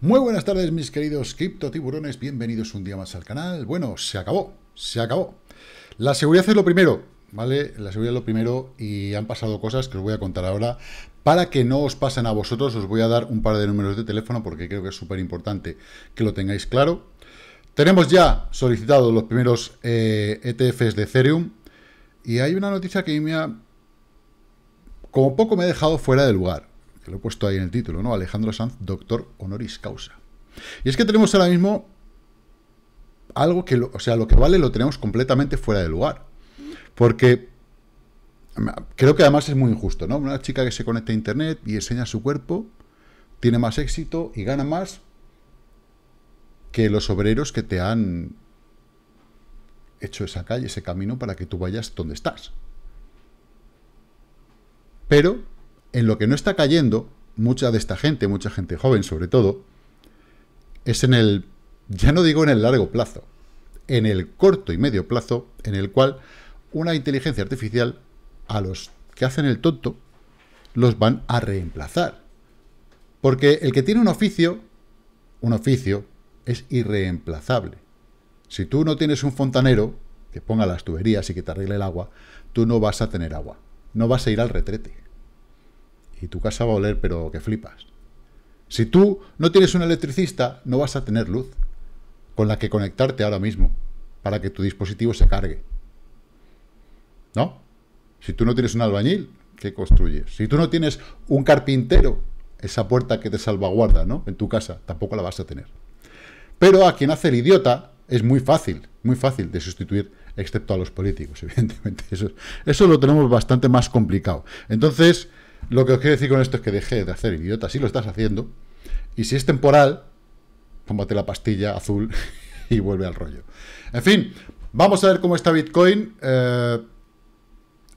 Muy buenas tardes mis queridos cripto tiburones, bienvenidos un día más al canal. Bueno, se acabó, se acabó. La seguridad es lo primero, ¿vale? La seguridad es lo primero y han pasado cosas que os voy a contar ahora. Para que no os pasen a vosotros, os voy a dar un par de números de teléfono porque creo que es súper importante que lo tengáis claro. Tenemos ya solicitados los primeros ETFs eh, e de Ethereum y hay una noticia que me ha... Como poco me ha dejado fuera de lugar lo he puesto ahí en el título, ¿no? Alejandro Sanz, doctor honoris causa. Y es que tenemos ahora mismo algo que, o sea, lo que vale lo tenemos completamente fuera de lugar. Porque creo que además es muy injusto, ¿no? Una chica que se conecta a internet y enseña su cuerpo, tiene más éxito y gana más que los obreros que te han hecho esa calle, ese camino para que tú vayas donde estás. Pero en lo que no está cayendo mucha de esta gente, mucha gente joven sobre todo, es en el, ya no digo en el largo plazo, en el corto y medio plazo, en el cual una inteligencia artificial a los que hacen el tonto los van a reemplazar. Porque el que tiene un oficio, un oficio, es irreemplazable. Si tú no tienes un fontanero que ponga las tuberías y que te arregle el agua, tú no vas a tener agua, no vas a ir al retrete y tu casa va a oler, pero que flipas. Si tú no tienes un electricista, no vas a tener luz con la que conectarte ahora mismo para que tu dispositivo se cargue. ¿No? Si tú no tienes un albañil, ¿qué construyes? Si tú no tienes un carpintero, esa puerta que te salvaguarda, ¿no? En tu casa, tampoco la vas a tener. Pero a quien hace el idiota es muy fácil, muy fácil de sustituir, excepto a los políticos, evidentemente. Eso, eso lo tenemos bastante más complicado. Entonces, lo que os quiero decir con esto es que deje de hacer idiota, si lo estás haciendo. Y si es temporal, tómate la pastilla azul y vuelve al rollo. En fin, vamos a ver cómo está Bitcoin eh,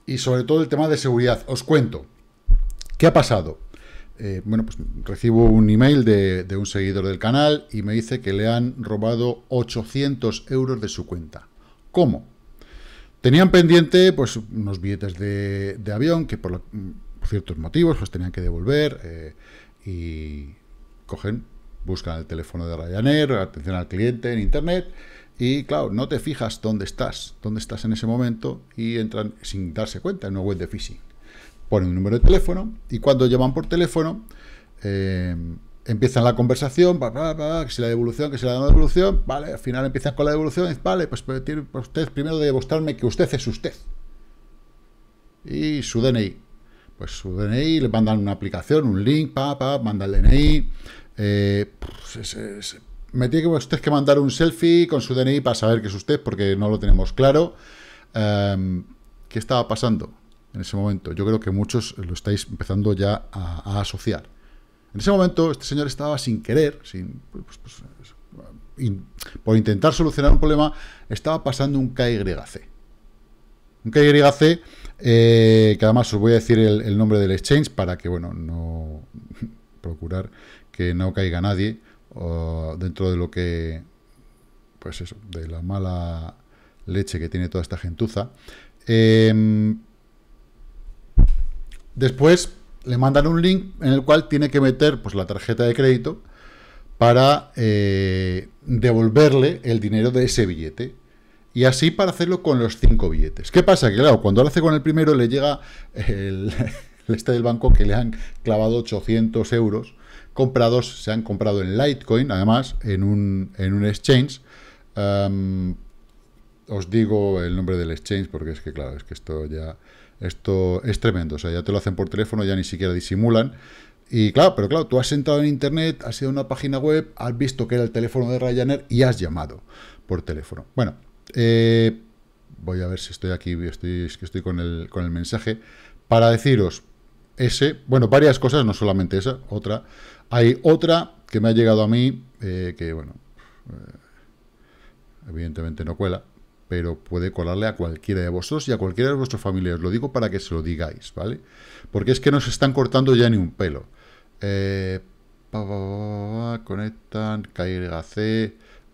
y sobre todo el tema de seguridad. Os cuento, ¿qué ha pasado? Eh, bueno, pues recibo un email de, un seguidor del canal y me dice que le han robado 800 euros de su cuenta. ¿Cómo? Tenían pendiente pues unos billetes de, de avión que por lo, ...por ciertos motivos, pues tenían que devolver eh, y cogen, buscan el teléfono de Ryanair, atención al cliente en internet y claro, no te fijas dónde estás, dónde estás en ese momento y entran sin darse cuenta en una web de phishing. Ponen un número de teléfono y cuando llaman por teléfono eh, empiezan la conversación, que si la devolución, que si la devolución, vale, al final empiezan con la devolución, vale, pues, pues usted primero de demostrarme que usted es usted. Y su DNI, pues su DNI, le mandan una aplicación, un link, pa, pa, manda el DNI. Eh, me tiene que usted pues, que mandar un selfie con su DNI para saber que es usted, porque no lo tenemos claro. Em, ¿Qué estaba pasando en ese momento? Yo creo que muchos lo estáis empezando ya a, asociar. En ese momento, este señor estaba sin querer, sin, pues, pues, por intentar solucionar un problema, estaba pasando un KYC. Un KYC, eh, que además os voy a decir el, nombre del exchange para que, bueno, no procurar que no caiga nadie dentro de lo que, pues eso, de la mala leche que tiene toda esta gentuza. Em, después le mandan un link en el cual tiene que meter pues, la tarjeta de crédito para eh, devolverle el dinero de ese billete. Y así para hacerlo con los cinco billetes. ¿Qué pasa? Que claro, cuando lo hace con el primero le llega el, este del banco que le han clavado 800 euros comprados, se han comprado en Litecoin, además, en un, exchange. Em, os digo el nombre del exchange porque es que, claro, es que esto ya... Esto es tremendo, o sea, ya te lo hacen por teléfono, ya ni siquiera disimulan. Y claro, pero claro, tú has entrado en internet, has ido a una página web, has visto que era el teléfono de Ryanair y has llamado por teléfono. Bueno, eh, voy a ver si estoy aquí, estoy, estoy con el, mensaje, para deciros ese, bueno, varias cosas, no solamente esa, otra. Hay otra que me ha llegado a mí, eh, que bueno, eh, evidentemente no cuela, pero puede colarle a cualquiera de vosotros y a cualquiera de vuestros familiares. Lo digo para que se lo digáis, ¿vale? Porque es que no se están cortando ya ni un pelo. conectan, caiga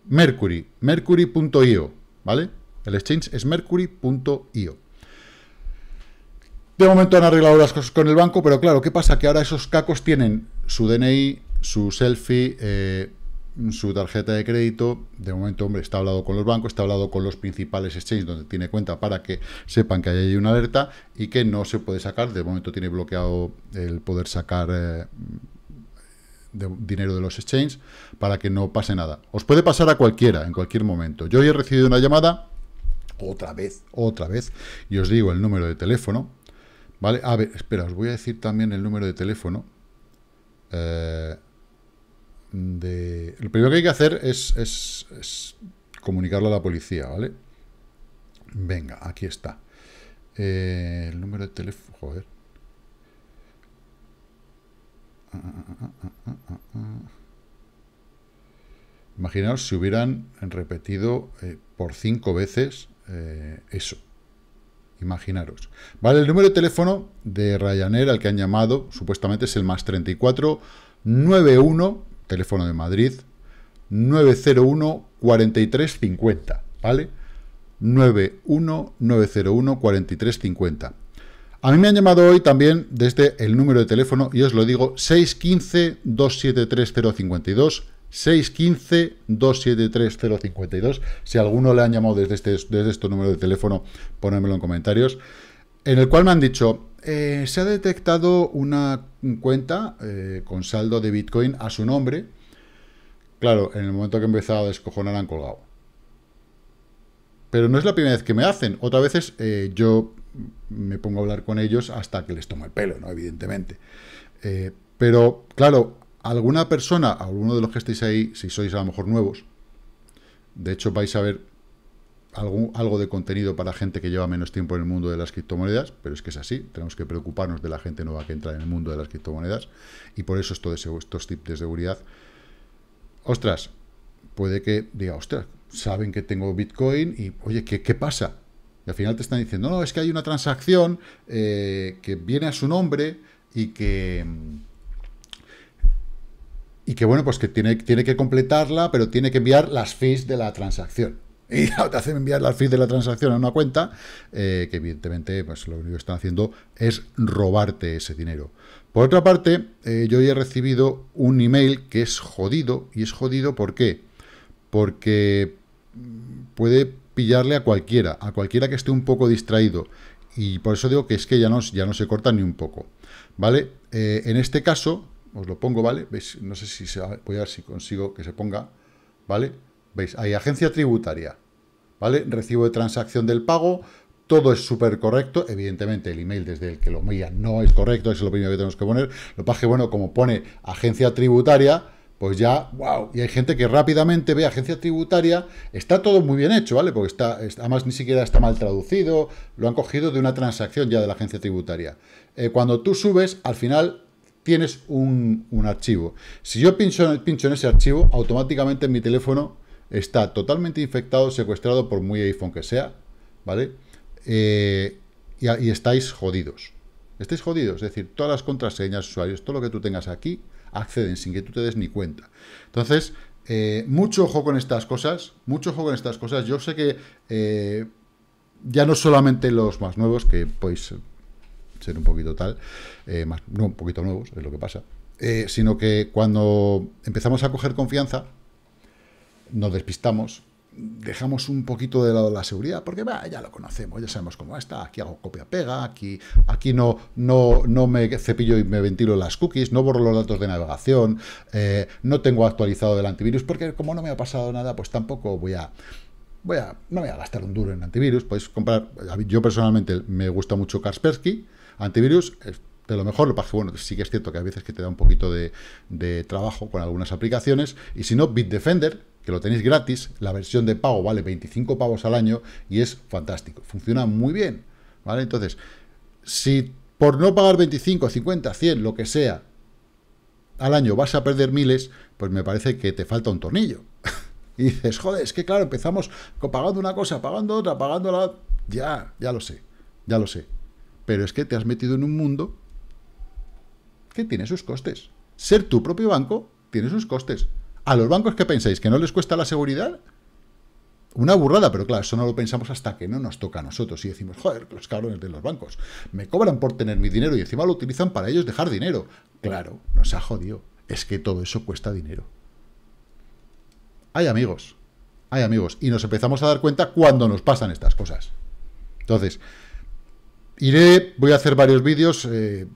Mercury, mercury.io. ¿vale? El exchange es mercury.io. De momento han arreglado las cosas con el banco, pero claro, ¿qué pasa? Que ahora esos cacos tienen su DNI, su selfie, eh, su tarjeta de crédito. De momento, hombre, está hablado con los bancos, está hablado con los principales exchanges donde tiene cuenta para que sepan que hay ahí una alerta y que no se puede sacar. De momento tiene bloqueado el poder sacar... Eh, de dinero de los exchanges para que no pase nada. Os puede pasar a cualquiera, en cualquier momento. Yo hoy he recibido una llamada, otra vez, otra vez, y os digo el número de teléfono, ¿vale? A ver, espera, os voy a decir también el número de teléfono. Eh, de... Lo primero que hay que hacer es, comunicarlo a la policía, ¿vale? Venga, aquí está. Eh, el número de teléfono, joder. Imaginaos si hubieran repetido eh, por cinco veces eh, eso. Imaginaros. Vale, el número de teléfono de Ryanair al que han llamado supuestamente es el más 34 91, teléfono de Madrid, 901 4350, ¿vale? 91 901 4350. A mí me han llamado hoy también desde este, el número de teléfono, y os lo digo, 615 273052 615 273052 052 Si alguno le han llamado desde este, desde este número de teléfono, ponedmelo en comentarios. En el cual me han dicho, eh, se ha detectado una cuenta eh, con saldo de Bitcoin a su nombre. Claro, en el momento que empezaba a descojonar han colgado. Pero no es la primera vez que me hacen. Otra veces eh, yo me pongo a hablar con ellos hasta que les tomo el pelo, ¿no? Evidentemente. Eh, pero, claro, alguna persona, alguno de los que estáis ahí, si sois a lo mejor nuevos, de hecho vais a ver algo de contenido para gente que lleva menos tiempo en el mundo de las criptomonedas, pero es que es así, tenemos que preocuparnos de la gente nueva que entra en el mundo de las criptomonedas, y por eso esto de estos tips de seguridad. Ostras, puede que diga, ostras, saben que tengo Bitcoin y, oye, ¿qué, qué pasa? al final te están diciendo, no, es que hay una transacción eh, que viene a su nombre y que... Y que, bueno, pues que tiene, tiene que completarla, pero tiene que enviar las fees de la transacción y te hacen enviar las fees de la transacción a una cuenta, eh, que evidentemente pues, lo único que están haciendo es robarte ese dinero. Por otra parte, eh, yo ya he recibido un email que es jodido, y es jodido ¿por qué? Porque puede pillarle a cualquiera, a cualquiera que esté un poco distraído. Y por eso digo que es que ya no, ya no se corta ni un poco. ¿Vale? Eh, en este caso, os lo pongo, ¿vale? ¿Veis? No sé si se, voy a ver si consigo que se ponga, ¿vale? ¿Veis? Hay agencia tributaria, ¿vale? Recibo de transacción del pago, todo es súper correcto, evidentemente el email desde el que lo envía no es correcto, es lo primero que tenemos que poner, lo que bueno, como pone agencia tributaria, pues ya, wow. Y hay gente que rápidamente ve agencia tributaria, está todo muy bien hecho, ¿vale? Porque está, además ni siquiera está mal traducido, lo han cogido de una transacción ya de la agencia tributaria. Eh, cuando tú subes, al final tienes un, archivo. Si yo pincho, en ese archivo, automáticamente en mi teléfono está totalmente infectado, secuestrado por muy iPhone que sea, ¿vale? Eh, y, y estáis jodidos. Estáis jodidos, es decir, todas las contraseñas, usuarios, todo lo que tú tengas aquí, acceden sin que tú te des ni cuenta. Entonces, eh, mucho ojo con estas cosas, mucho ojo con estas cosas. Yo sé que eh, ya no solamente los más nuevos, que podéis ser un poquito tal, eh, más, no un poquito nuevos, es lo que pasa, sino que cuando empezamos a coger confianza, nos despistamos dejamos un poquito de lado la seguridad, porque ya lo conocemos, ya sabemos cómo está, aquí hago copia-pega, aquí, aquí no, no, no me cepillo y me ventilo las cookies, no borro los datos de navegación, eh, no tengo actualizado el antivirus, porque como no me ha pasado nada, pues tampoco voy a... Voy a, no voy a gastar un duro en antivirus, podéis comprar, yo personalmente me gusta mucho Kaspersky, antivirus, de lo mejor. Lo que bueno, sí que es cierto que a veces que te da un poquito de, de trabajo con algunas aplicaciones. Y si no, Bitdefender, que lo tenéis gratis, la versión de pago vale 25 pavos al año y es fantástico, funciona muy bien, ¿vale? Entonces, si por no pagar 25, 50, 100, lo que sea, al año vas a perder miles, pues me parece que te falta un tornillo. y dices, joder, es que claro, empezamos pagando una cosa, pagando otra, pagando la... Ya, ya lo sé, ya lo sé. Pero es que te has metido en un mundo que tiene sus costes. Ser tu propio banco tiene sus costes. ¿A los bancos que pensáis? ¿Que no les cuesta la seguridad? Una burrada, pero claro, eso no lo pensamos hasta que no nos toca a nosotros y decimos, joder, los cabrones de los bancos, me cobran por tener mi dinero y encima lo utilizan para ellos dejar dinero. Claro, nos ha jodido. Es que todo eso cuesta dinero. Hay amigos, hay amigos, y nos empezamos a dar cuenta cuando nos pasan estas cosas. Entonces, iré, voy a hacer varios vídeos, eh,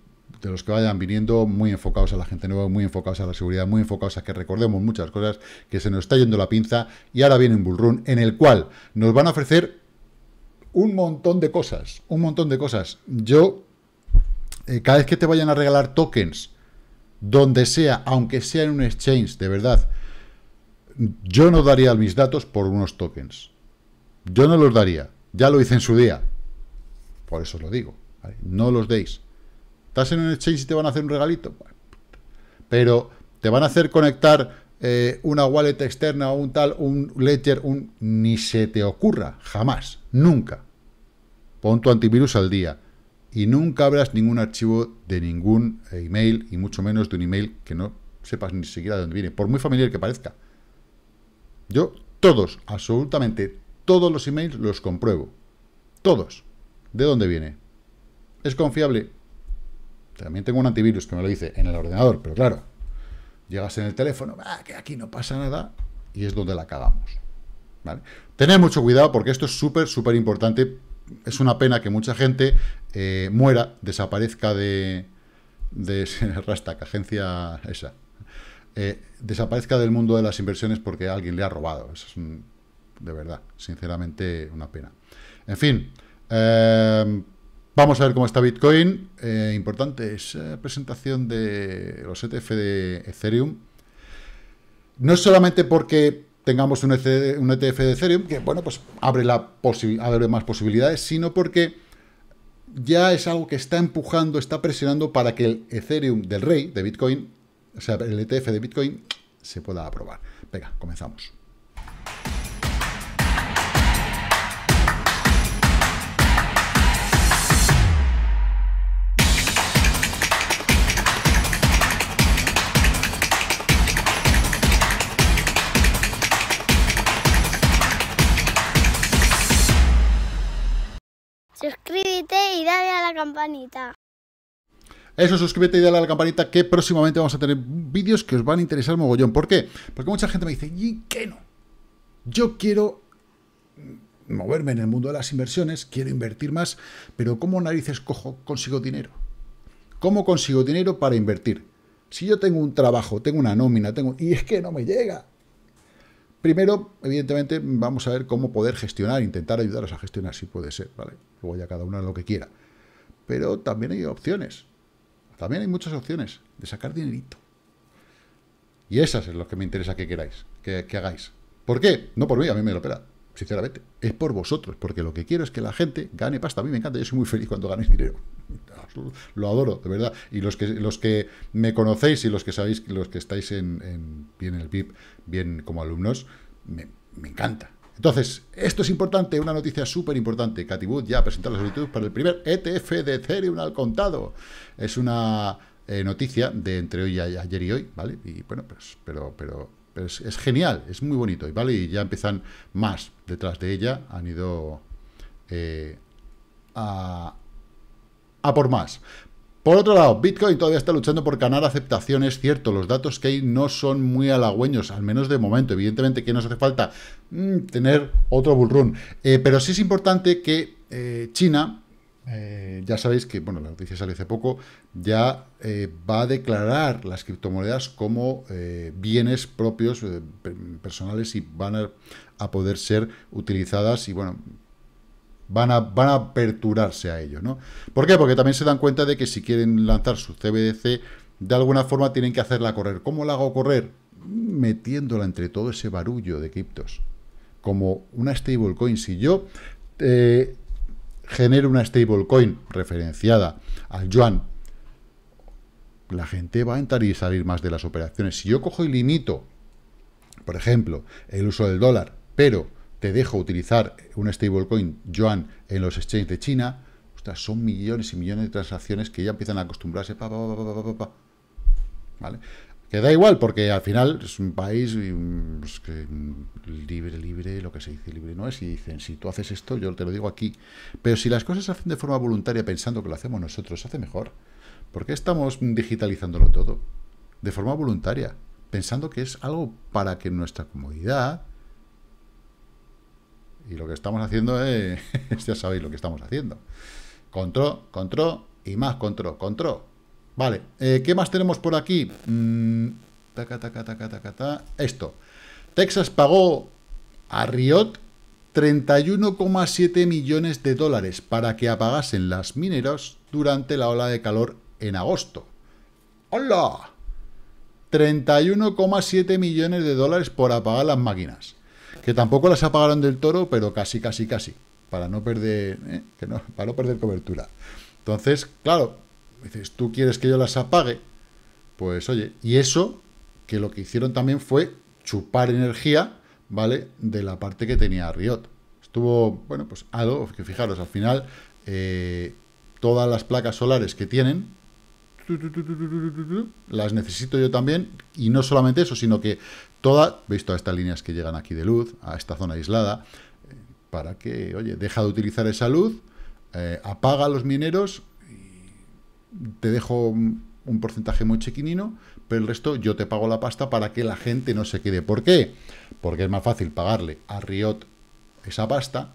de los que vayan viniendo, muy enfocados a la gente nueva, muy enfocados a la seguridad, muy enfocados a que recordemos muchas cosas, que se nos está yendo la pinza, y ahora viene un bullrun en el cual nos van a ofrecer un montón de cosas, un montón de cosas. Yo, eh, cada vez que te vayan a regalar tokens, donde sea, aunque sea en un exchange, de verdad, yo no daría mis datos por unos tokens. Yo no los daría. Ya lo hice en su día. Por eso os lo digo. No los deis. ¿Estás en un exchange y te van a hacer un regalito? Pero te van a hacer conectar eh, una wallet externa o un tal, un ledger, un... Ni se te ocurra, jamás, nunca. Pon tu antivirus al día y nunca abras ningún archivo de ningún eh, email y mucho menos de un email que no sepas ni siquiera de dónde viene, por muy familiar que parezca. Yo todos, absolutamente todos los emails los compruebo. Todos. ¿De dónde viene? ¿Es confiable? También tengo un antivirus que me lo dice en el ordenador, pero claro, llegas en el teléfono, ah, que aquí no pasa nada, y es donde la cagamos. ¿vale? Tener mucho cuidado porque esto es súper, súper importante. Es una pena que mucha gente eh, muera, desaparezca de, de Rastak, agencia esa, eh, desaparezca del mundo de las inversiones porque alguien le ha robado. Eso es de verdad, sinceramente, una pena. En fin, eh, Vamos a ver cómo está Bitcoin. Eh, importante, esa eh, presentación de los ETF de Ethereum. No es solamente porque tengamos un, ETF e de Ethereum, que bueno, pues abre, abre más posibilidades, sino porque ya es algo que está empujando, está presionando para que el Ethereum del rey de Bitcoin, o sea, el ETF de Bitcoin, se pueda aprobar. Venga, comenzamos. dale a la campanita. Eso, suscríbete y dale a la campanita que próximamente vamos a tener vídeos que os van a interesar mogollón. ¿Por qué? Porque mucha gente me dice, ¿y qué no? Yo quiero moverme en el mundo de las inversiones, quiero invertir más, pero ¿cómo narices cojo, consigo dinero? ¿Cómo consigo dinero para invertir? Si yo tengo un trabajo, tengo una nómina, tengo... Y es que no me llega. Primero, evidentemente, vamos a ver cómo poder gestionar, intentar ayudaros a gestionar, si puede ser, ¿vale? Luego ya cada uno lo que quiera. Pero también hay opciones. También hay muchas opciones de sacar dinerito. Y esas es lo que me interesa que queráis, que, hagáis. ¿Por qué? No por mí, a mí me lo opera sinceramente, es por vosotros, porque lo que quiero es que la gente gane pasta. A mí me encanta, yo soy muy feliz cuando ganéis dinero. Lo adoro, de verdad. Y los que, los que me conocéis y los que sabéis, los que estáis en, bien en el PIB, bien como alumnos, me, encanta. Entonces, esto es importante, una noticia súper importante. Catibut ya ha presentado la solicitud para el primer ETF de Ethereum al contado. Es una eh, noticia de entre hoy y ayer y hoy, ¿vale? Y bueno, pues, pero, pero pero es, genial, es muy bonito, ¿vale? Y ya empiezan más detrás de ella, han ido eh, a, a por más. Por otro lado, Bitcoin todavía está luchando por ganar aceptación, es cierto, los datos que hay no son muy halagüeños, al menos de momento, evidentemente que nos hace falta mm, tener otro bullrun, eh, pero sí es importante que eh, China eh, ya sabéis que, bueno, la noticia sale hace poco, ya eh, va a declarar las criptomonedas como eh, bienes propios, personales, y van a, poder ser utilizadas y, bueno, van a, van a aperturarse a ello, ¿no? ¿Por qué? Porque también se dan cuenta de que si quieren lanzar su CBDC, de alguna forma tienen que hacerla correr. ¿Cómo la hago correr? Metiéndola entre todo ese barullo de criptos, como una stablecoin. Si yo... Genera una stablecoin referenciada al yuan, la gente va a entrar y salir más de las operaciones. Si yo cojo y limito, por ejemplo, el uso del dólar, pero te dejo utilizar una stablecoin yuan en los exchanges de China, ostras, son millones y millones de transacciones que ya empiezan a acostumbrarse. Pa, que da igual, porque al final es un país pues, libre, libre, lo que se dice libre no es. Y dicen, si tú haces esto, yo te lo digo aquí. Pero si las cosas se hacen de forma voluntaria pensando que lo hacemos nosotros, se hace mejor. ¿Por qué estamos digitalizándolo todo? De forma voluntaria, pensando que es algo para que nuestra comodidad... Y lo que estamos haciendo es... ya sabéis lo que estamos haciendo. Control, control y más control, control. Vale, eh, ¿qué más tenemos por aquí? Mm, taca, taca, taca, Esto. Texas pagó a Riot 31,7 millones de dólares para que apagasen las mineras durante la ola de calor en agosto. ¡Hola! 31,7 millones de dólares por apagar las máquinas. Que tampoco las apagaron del toro, pero casi, casi, casi. Para no perder, eh, para no perder cobertura. Entonces, claro, dices, ¿tú quieres que yo las apague? Pues oye, y eso que lo que hicieron también fue chupar energía, ¿vale? De la parte que tenía Riot. Estuvo, bueno, pues algo, que fijaros, al final eh, todas las placas solares que tienen, las necesito yo también, y no solamente eso, sino que todas, veis todas estas líneas que llegan aquí de luz, a esta zona aislada, eh, para que, oye, deja de utilizar esa luz, eh, apaga a los mineros, te dejo un porcentaje muy chiquinino, pero el resto yo te pago la pasta para que la gente no se quede. ¿Por qué? Porque es más fácil pagarle a Riot esa pasta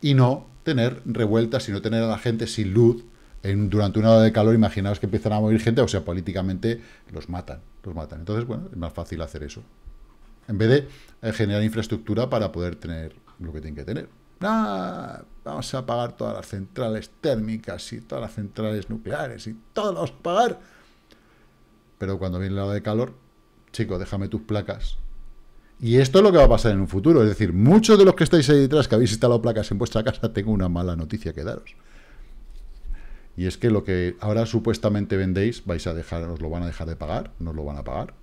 y no tener revueltas y no tener a la gente sin luz en, durante una hora de calor. Imaginaos que empiezan a morir gente, o sea, políticamente los matan, los matan. Entonces, bueno, es más fácil hacer eso. En vez de eh, generar infraestructura para poder tener lo que tienen que tener vamos a pagar todas las centrales térmicas y todas las centrales nucleares y todos los pagar. Pero cuando viene la hora de calor, chico, déjame tus placas. Y esto es lo que va a pasar en un futuro. Es decir, muchos de los que estáis ahí detrás, que habéis instalado placas en vuestra casa, tengo una mala noticia que daros. Y es que lo que ahora supuestamente vendéis, vais a dejar, os lo van a dejar de pagar, no lo van a pagar.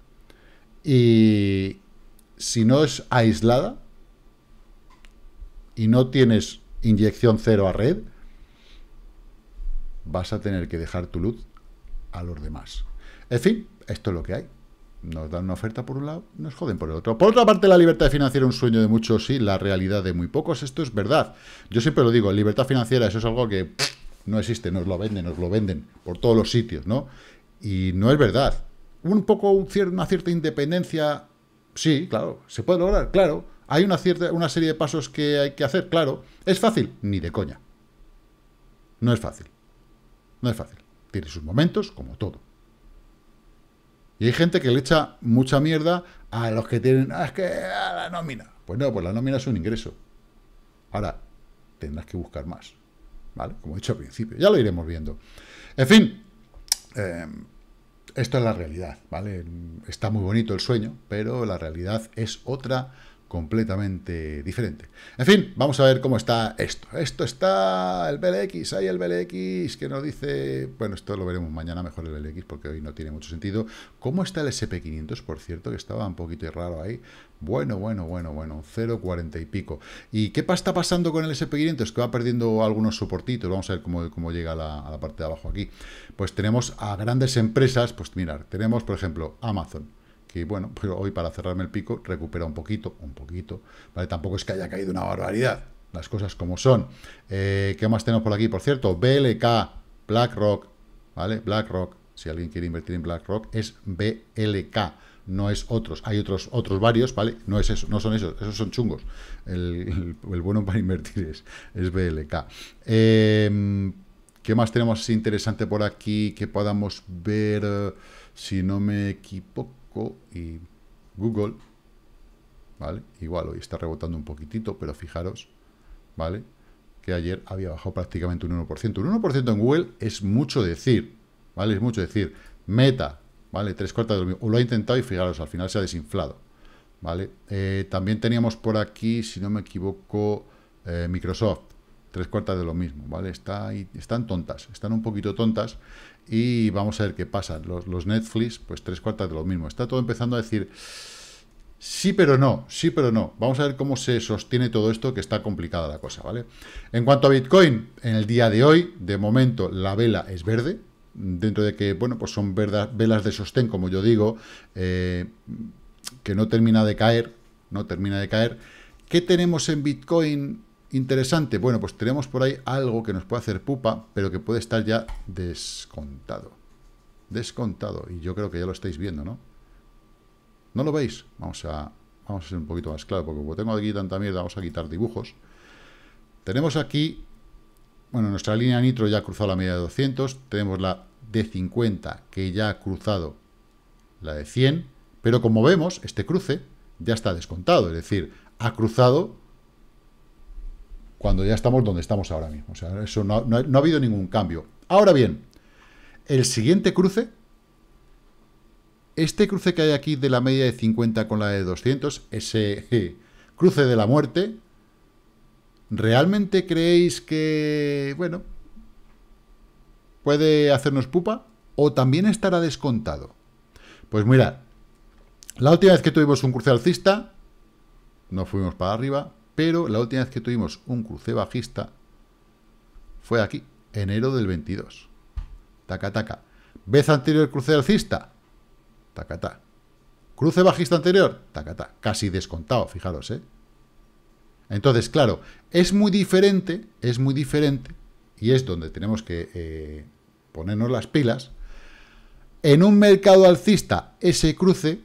Y si no es aislada, y no tienes inyección cero a red, vas a tener que dejar tu luz a los demás. En fin, esto es lo que hay. Nos dan una oferta por un lado, nos joden por el otro. Por otra parte, la libertad financiera es un sueño de muchos sí la realidad de muy pocos. Esto es verdad. Yo siempre lo digo, libertad financiera, eso es algo que no existe, nos lo venden, nos lo venden por todos los sitios, ¿no? Y no es verdad. Un poco una cierta independencia, sí, claro, se puede lograr, claro, ¿Hay una, serie de pasos que hay que hacer? Claro. ¿Es fácil? Ni de coña. No es fácil. No es fácil. Tiene sus momentos, como todo. Y hay gente que le echa mucha mierda a los que tienen... Ah, es que a la nómina. Pues no, pues la nómina es un ingreso. Ahora, tendrás que buscar más. ¿Vale? Como he dicho al principio. Ya lo iremos viendo. En fin, eh, esto es la realidad, ¿vale? Está muy bonito el sueño, pero la realidad es otra completamente diferente. En fin, vamos a ver cómo está esto. Esto está el BLX, hay el BLX que nos dice... Bueno, esto lo veremos mañana mejor el BLX porque hoy no tiene mucho sentido. ¿Cómo está el SP500, por cierto, que estaba un poquito raro ahí? Bueno, bueno, bueno, bueno, 0,40 y pico. ¿Y qué está pasando con el SP500? Que va perdiendo algunos soportitos. Vamos a ver cómo, llega a la, la parte de abajo aquí. Pues tenemos a grandes empresas, pues mirar, tenemos por ejemplo Amazon que bueno, pero hoy para cerrarme el pico recupera un poquito, un poquito, ¿vale? Tampoco es que haya caído una barbaridad, las cosas como son. Eh, ¿Qué más tenemos por aquí? Por cierto, BLK, BlackRock, ¿vale? BlackRock, si alguien quiere invertir en BlackRock, es BLK, no es otros. Hay otros, otros varios, ¿vale? No es eso, no son esos, esos son chungos. El, bueno para invertir es, es BLK. Em, ¿Qué más tenemos interesante por aquí que podamos ver? Si no me equivoco y Google, ¿vale? Igual hoy está rebotando un poquitito, pero fijaros, ¿vale? Que ayer había bajado prácticamente un 1%. Un 1% en Google es mucho decir, ¿vale? Es mucho decir. Meta, ¿vale? Tres cuartas de lo mismo. lo ha intentado y fijaros, al final se ha desinflado, ¿vale? Eh, también teníamos por aquí, si no me equivoco, eh, Microsoft tres cuartas de lo mismo, ¿vale? Está, están tontas, están un poquito tontas y vamos a ver qué pasa. Los, Netflix, pues tres cuartas de lo mismo. Está todo empezando a decir sí, pero no, sí, pero no. Vamos a ver cómo se sostiene todo esto, que está complicada la cosa, ¿vale? En cuanto a Bitcoin, en el día de hoy, de momento, la vela es verde, dentro de que, bueno, pues son velas de sostén, como yo digo, eh, que no termina de caer, no termina de caer. ¿Qué tenemos en Bitcoin Interesante, bueno, pues tenemos por ahí algo que nos puede hacer pupa, pero que puede estar ya descontado. Descontado, y yo creo que ya lo estáis viendo, ¿no? ¿No lo veis? Vamos a, vamos a ser un poquito más claro, porque como tengo aquí tanta mierda, vamos a quitar dibujos. Tenemos aquí, bueno, nuestra línea nitro ya ha cruzado la media de 200, tenemos la de 50 que ya ha cruzado la de 100, pero como vemos, este cruce ya está descontado, es decir, ha cruzado cuando ya estamos donde estamos ahora mismo. O sea, eso no, ha habido ningún cambio. Ahora bien, el siguiente cruce, este cruce que hay aquí de la media de 50 con la de 200, ese cruce de la muerte, ¿realmente creéis que, bueno, puede hacernos pupa o también estará descontado? Pues mirad... la última vez que tuvimos un cruce alcista, nos fuimos para arriba, pero la última vez que tuvimos un cruce bajista fue aquí, enero del 22. Taca, taca. ¿Vez anterior cruce alcista? Taca, taca. ¿Cruce bajista anterior? Taca, taca. Casi descontado, fijaros, ¿eh? Entonces, claro, es muy diferente, es muy diferente, y es donde tenemos que eh, ponernos las pilas. En un mercado alcista, ese cruce,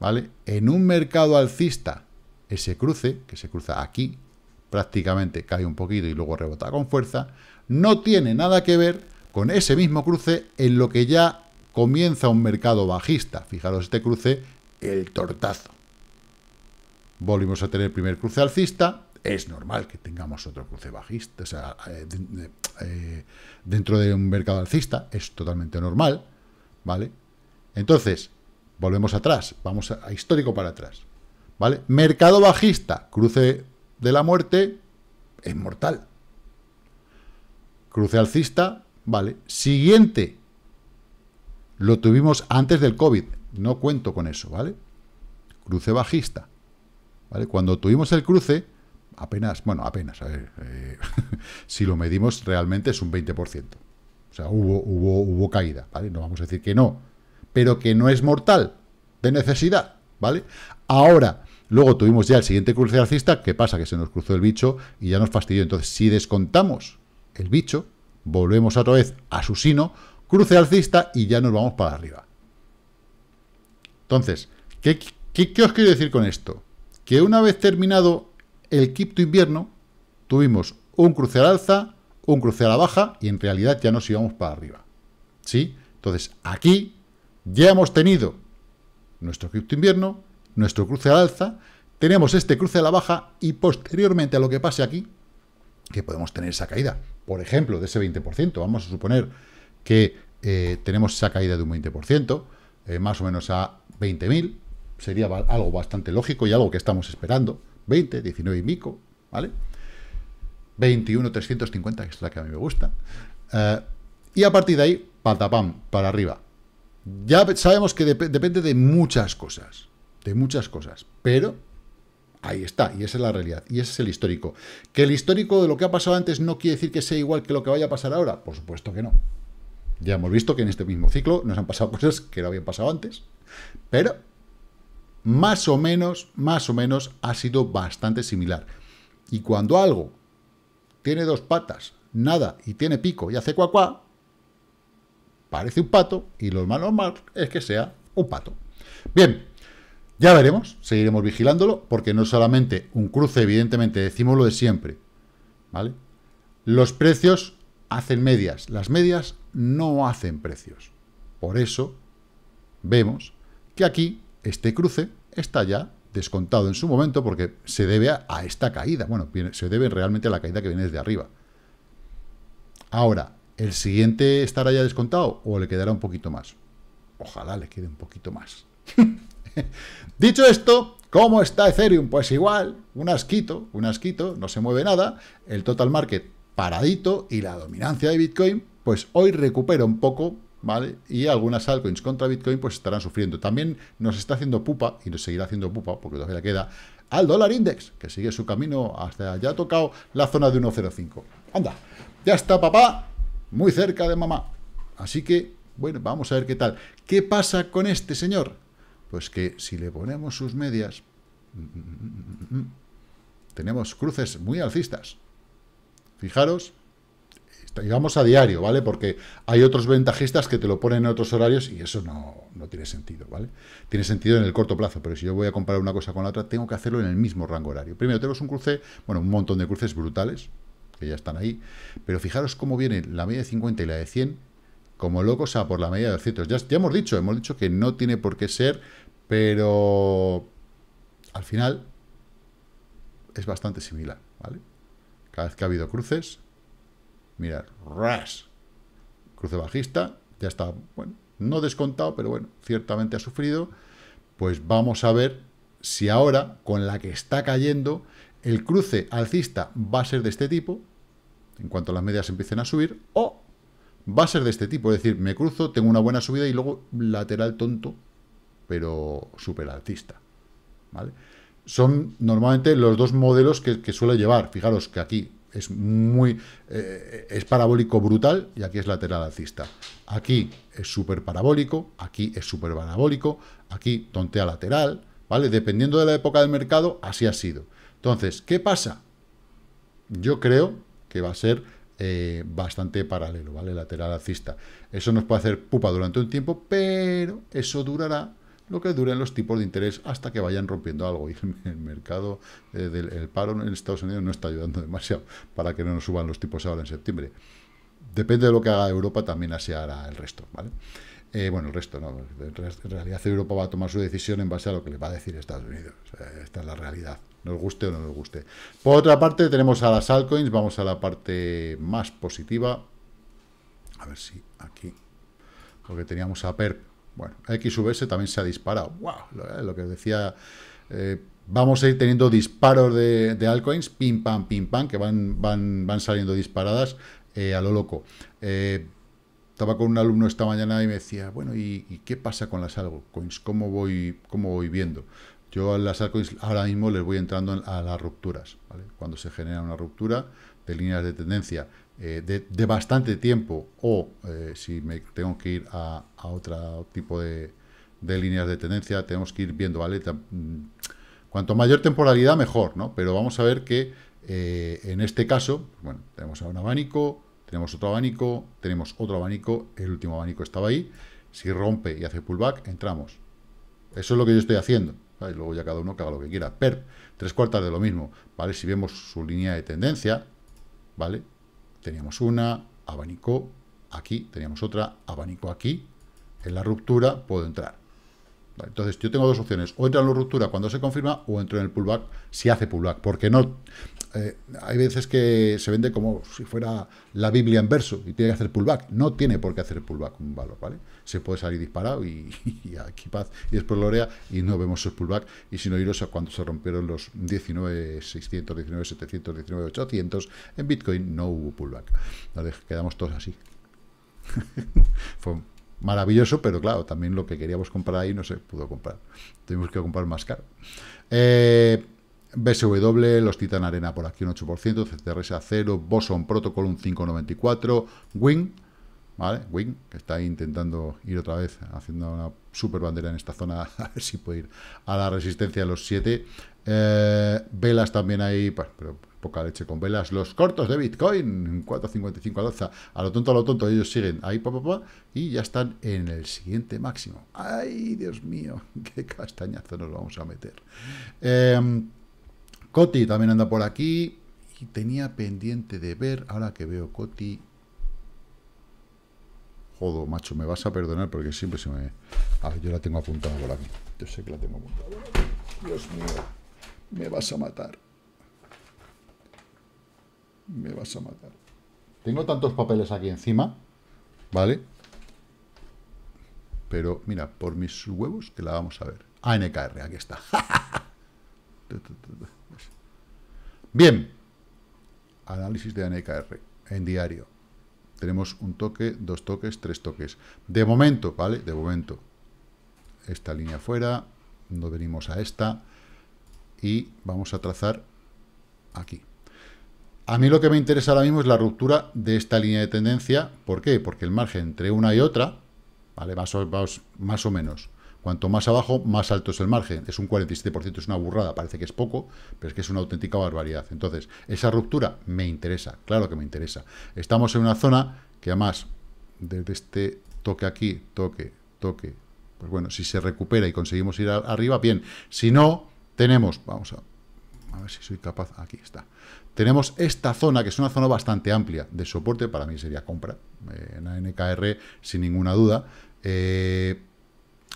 ¿vale? En un mercado alcista, ese cruce, que se cruza aquí, prácticamente cae un poquito y luego rebota con fuerza, no tiene nada que ver con ese mismo cruce en lo que ya comienza un mercado bajista. Fijaros este cruce, el tortazo. Volvimos a tener el primer cruce alcista, es normal que tengamos otro cruce bajista, eh, eh, dentro de un mercado alcista, es totalmente normal, ¿vale? Entonces, volvemos atrás, vamos a histórico para atrás. ¿Vale? Mercado bajista, cruce de la muerte, es mortal. Cruce alcista, vale. Siguiente, lo tuvimos antes del COVID, no cuento con eso, ¿vale? Cruce bajista, ¿vale? Cuando tuvimos el cruce, apenas, bueno, apenas, a ver, eh, si lo medimos realmente es un 20%. O sea, hubo, hubo, hubo caída, ¿vale? No vamos a decir que no, pero que no es mortal, de necesidad, ¿vale? Ahora, luego tuvimos ya el siguiente cruce alcista, ¿qué pasa? Que se nos cruzó el bicho y ya nos fastidió. Entonces, si descontamos el bicho, volvemos otra vez a su sino, cruce alcista y ya nos vamos para arriba. Entonces, ¿qué, os quiero decir con esto? Que una vez terminado el quipto invierno, tuvimos un cruce al alza, un cruce a la baja y en realidad ya nos íbamos para arriba. ¿Sí? Entonces, aquí ya hemos tenido nuestro cripto invierno, nuestro cruce al alza, tenemos este cruce a la baja y posteriormente a lo que pase aquí, que podemos tener esa caída, por ejemplo, de ese 20%. Vamos a suponer que eh, tenemos esa caída de un 20%, eh, más o menos a 20.000, sería algo bastante lógico y algo que estamos esperando, 20, 19 y pico, ¿vale? 21, 350, que es la que a mí me gusta. Eh, y a partir de ahí, patapam, para arriba. Ya sabemos que depende de muchas cosas de muchas cosas, pero ahí está, y esa es la realidad, y ese es el histórico. Que el histórico de lo que ha pasado antes no quiere decir que sea igual que lo que vaya a pasar ahora, por supuesto que no. Ya hemos visto que en este mismo ciclo nos han pasado cosas que no habían pasado antes, pero más o menos, más o menos ha sido bastante similar. Y cuando algo tiene dos patas, nada, y tiene pico y hace cuacuá, parece un pato, y lo más normal es que sea un pato. Bien, ya veremos, seguiremos vigilándolo, porque no es solamente un cruce, evidentemente, decimos lo de siempre. ¿Vale? Los precios hacen medias, las medias no hacen precios. Por eso vemos que aquí este cruce está ya descontado en su momento porque se debe a, esta caída. Bueno, se debe realmente a la caída que viene desde arriba. Ahora, ¿el siguiente estará ya descontado o le quedará un poquito más? Ojalá le quede un poquito más. Dicho esto, ¿cómo está Ethereum? Pues igual, un asquito, un asquito, no se mueve nada, el total market paradito y la dominancia de Bitcoin, pues hoy recupera un poco, ¿vale? Y algunas altcoins contra Bitcoin pues estarán sufriendo. También nos está haciendo pupa, y nos seguirá haciendo pupa, porque todavía queda al dólar index, que sigue su camino hasta ya ha tocado la zona de 1.05. Anda, ya está papá, muy cerca de mamá. Así que, bueno, vamos a ver qué tal. ¿Qué pasa con este señor? Pues que si le ponemos sus medias, mm, tenemos cruces muy alcistas. Fijaros, vamos a diario, ¿vale? Porque hay otros ventajistas que te lo ponen en otros horarios y eso no, tiene sentido, ¿vale? Tiene sentido en el corto plazo, pero si yo voy a comparar una cosa con la otra, tengo que hacerlo en el mismo rango horario. Primero tenemos un cruce, bueno, un montón de cruces brutales, que ya están ahí, pero fijaros cómo viene la media de 50 y la de 100 como locos a por la media de 200. Ya, ya hemos dicho, hemos dicho que no tiene por qué ser pero al final es bastante similar, ¿vale? Cada vez que ha habido cruces, mirad, ras, cruce bajista, ya está, bueno, no descontado, pero bueno, ciertamente ha sufrido, pues vamos a ver si ahora, con la que está cayendo, el cruce alcista va a ser de este tipo, en cuanto las medias empiecen a subir, o va a ser de este tipo, es decir, me cruzo, tengo una buena subida y luego lateral tonto pero súper alcista. ¿vale? Son normalmente los dos modelos que, suele llevar. Fijaros que aquí es muy eh, es parabólico brutal y aquí es lateral alcista. Aquí es súper parabólico, aquí es súper parabólico, aquí tontea lateral, ¿vale? Dependiendo de la época del mercado, así ha sido. Entonces, ¿qué pasa? Yo creo que va a ser eh, bastante paralelo, ¿vale? Lateral alcista. Eso nos puede hacer pupa durante un tiempo, pero eso durará lo que duren los tipos de interés hasta que vayan rompiendo algo. Y el mercado, eh, del paro en Estados Unidos no está ayudando demasiado para que no nos suban los tipos ahora en septiembre. Depende de lo que haga Europa, también así hará el resto, ¿vale? Eh, bueno, el resto no. En realidad Europa va a tomar su decisión en base a lo que le va a decir Estados Unidos. esta es la realidad. Nos guste o no nos guste. Por otra parte, tenemos a las altcoins. Vamos a la parte más positiva. A ver si aquí. Porque teníamos a PERP bueno, XVS también se ha disparado. ¡Wow! Eh, lo, que decía... Eh, vamos a ir teniendo disparos de, de, altcoins, pim, pam, pim, pam, que van, van, van saliendo disparadas eh, a lo loco. estaba con un alumno esta mañana y me decía, bueno, ¿y, qué pasa con las altcoins? ¿Cómo voy, cómo voy viendo? Yo a las altcoins ahora mismo les voy entrando a las rupturas, ¿vale? Cuando se genera una ruptura de líneas de tendencia eh, de, bastante tiempo o eh, si me tengo que ir a, otro tipo de, líneas de tendencia, tenemos que ir viendo, ¿vale? Mm, cuanto mayor temporalidad, mejor, ¿no? Pero vamos a ver que eh, en este caso, bueno, tenemos un abanico, tenemos otro abanico, tenemos otro abanico, el último abanico estaba ahí. Si rompe y hace pullback, entramos. Eso es lo que yo estoy haciendo. ¿vale? Luego ya cada uno caga lo que quiera. PERP, tres cuartas de lo mismo. ¿vale? Si vemos su línea de tendencia, ¿vale? teníamos una, abanico aquí, teníamos otra, abanico aquí. En la ruptura puedo entrar. entonces yo tengo dos opciones, o entro en la ruptura cuando se confirma, o entro en el pullback si hace pullback, porque no, eh, hay veces que se vende como si fuera la Biblia en verso y tiene que hacer pullback. No tiene por qué hacer pullback un valor, ¿vale? Se puede salir disparado y, aquí paz y después lorea y no vemos el pullback. Y si no iros a cuando se rompieron los 19 19,600, 19,700, 800 en Bitcoin no hubo pullback. Nos Quedamos todos así. Fue maravilloso, pero claro, también lo que queríamos comprar ahí no se pudo comprar. Tuvimos que comprar más caro. Eh, BSW, los Titan Arena por aquí un 8%, a 0, Boson Protocol un 5,94, Wing, ¿vale? Wing, que está intentando ir otra vez, haciendo una super bandera en esta zona, a ver si puede ir a la resistencia de los 7. Eh, velas también ahí, pues, pero poca leche con velas. Los cortos de Bitcoin, 4.55 al alza. A lo tonto, a lo tonto, ellos siguen ahí, pa, pa, pa, y ya están en el siguiente máximo. ¡Ay, Dios mío! ¡Qué castañazo nos vamos a meter! Eh, Coti también anda por aquí. Y tenía pendiente de ver, ahora que veo Coti... Jodo, macho, me vas a perdonar porque siempre se me... A ver, yo la tengo apuntada por aquí. Yo sé que la tengo apuntada Dios mío, me vas a matar. Me vas a matar. Tengo tantos papeles aquí encima, ¿vale? Pero, mira, por mis huevos que la vamos a ver. ANKR, aquí está. Bien. Análisis de ANKR en diario. Tenemos un toque, dos toques, tres toques. De momento, ¿vale? De momento. Esta línea fuera, no venimos a esta. Y vamos a trazar aquí. A mí lo que me interesa ahora mismo es la ruptura de esta línea de tendencia. ¿Por qué? Porque el margen entre una y otra, ¿vale? Más o, más, más o menos, Cuanto más abajo, más alto es el margen. Es un 47%, es una burrada, parece que es poco, pero es que es una auténtica barbaridad. Entonces, esa ruptura me interesa, claro que me interesa. Estamos en una zona que además, desde este toque aquí, toque, toque, pues bueno, si se recupera y conseguimos ir arriba, bien. Si no, tenemos, vamos a ver si soy capaz, aquí está. Tenemos esta zona, que es una zona bastante amplia de soporte, para mí sería compra, eh, en ANKR sin ninguna duda. Eh,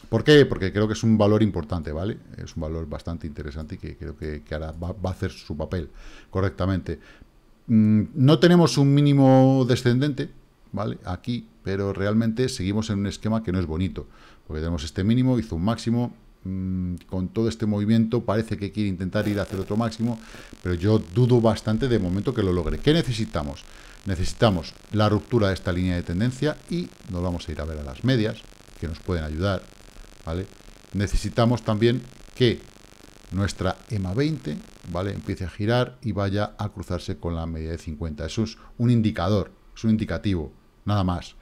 ¿Por qué? Porque creo que es un valor importante, ¿vale? Es un valor bastante interesante y que creo que, ahora va, a hacer su papel correctamente. Mm, no tenemos un mínimo descendente, ¿vale? Aquí, pero realmente seguimos en un esquema que no es bonito, porque tenemos este mínimo, hizo un máximo, mm, con todo este movimiento parece que quiere intentar ir a hacer otro máximo, pero yo dudo bastante de momento que lo logre. ¿Qué necesitamos? Necesitamos la ruptura de esta línea de tendencia y nos vamos a ir a ver a las medias, que nos pueden ayudar Necesitamos también que nuestra EMA 20, ¿vale? Empiece a girar y vaya a cruzarse con la media de 50. Eso es un indicador, es un indicativo, nada más.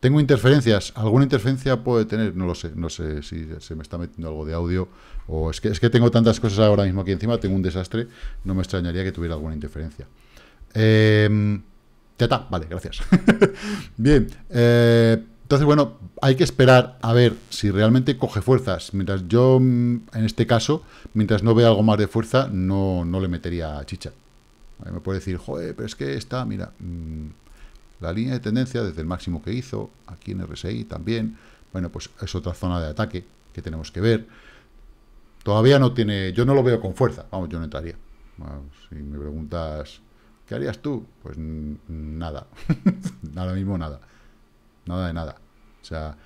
¿Tengo interferencias? ¿Alguna interferencia puede tener? No lo sé, no sé si se me está metiendo algo de audio o es que, es que tengo tantas cosas ahora mismo aquí encima, tengo un desastre, no me extrañaría que tuviera alguna interferencia. teta, em, vale, gracias. Bien, eh, entonces, bueno, hay que esperar a ver si realmente coge fuerzas. Mientras yo, mm, en este caso, mientras no vea algo más de fuerza, no, no le metería a chicha. Me puede decir, joder, pero es que está, mira, mm, la línea de tendencia desde el máximo que hizo, aquí en RSI también, bueno, pues es otra zona de ataque que tenemos que ver. Todavía no tiene, yo no lo veo con fuerza, vamos, yo no entraría. si me preguntas, ¿qué harías tú? Pues nada, ahora mismo nada nada de nada. O sea,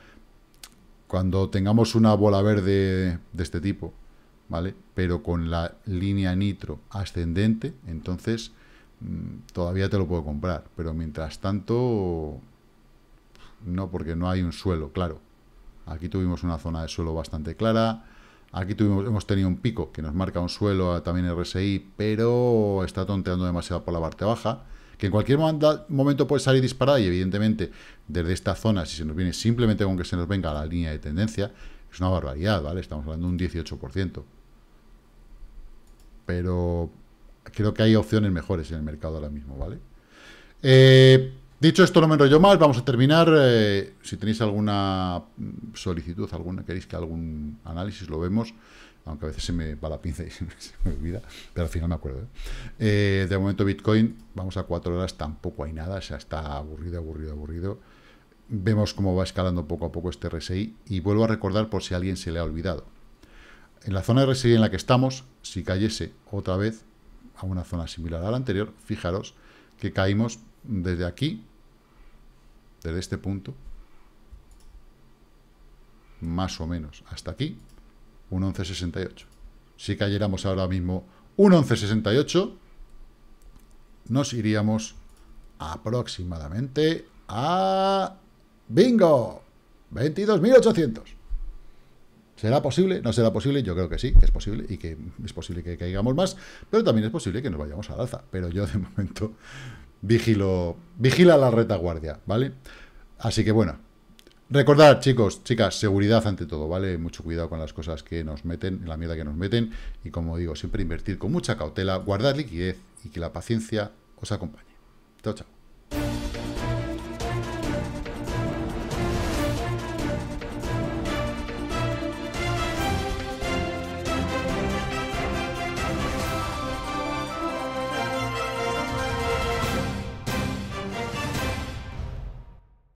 cuando tengamos una bola verde de este tipo, ¿vale? Pero con la línea nitro ascendente, entonces mm, todavía te lo puedo comprar. Pero mientras tanto, no, porque no hay un suelo, claro. Aquí tuvimos una zona de suelo bastante clara. Aquí tuvimos, hemos tenido un pico que nos marca un suelo, también RSI, pero está tonteando demasiado por la parte baja. Que en cualquier momento puede salir disparada y evidentemente desde esta zona, si se nos viene simplemente con que se nos venga la línea de tendencia, es una barbaridad, ¿vale? Estamos hablando de un 18%. Pero creo que hay opciones mejores en el mercado ahora mismo, ¿vale? Eh, dicho esto, no me enrollo más, vamos a terminar. Eh, si tenéis alguna solicitud, alguna queréis que algún análisis, lo vemos aunque a veces se me va la pinza y se me, olvida, pero al final me acuerdo. ¿eh? Eh, de momento Bitcoin, vamos a cuatro horas, tampoco hay nada, o sea, está aburrido, aburrido, aburrido. Vemos cómo va escalando poco a poco este RSI y vuelvo a recordar por si a alguien se le ha olvidado. En la zona de RSI en la que estamos, si cayese otra vez a una zona similar a la anterior, fijaros que caímos desde aquí, desde este punto, más o menos hasta aquí, un 11.68. Si cayéramos ahora mismo un 11.68, nos iríamos aproximadamente a... ¡Bingo! 22.800. ¿Será posible? ¿No será posible? Yo creo que sí, que es posible y que es posible que caigamos más, pero también es posible que nos vayamos al alza. Pero yo de momento vigilo, vigila la retaguardia, ¿vale? Así que bueno, Recordad, chicos, chicas, seguridad ante todo, ¿vale? Mucho cuidado con las cosas que nos meten, la mierda que nos meten. Y como digo, siempre invertir con mucha cautela, guardar liquidez y que la paciencia os acompañe. Chao, chao.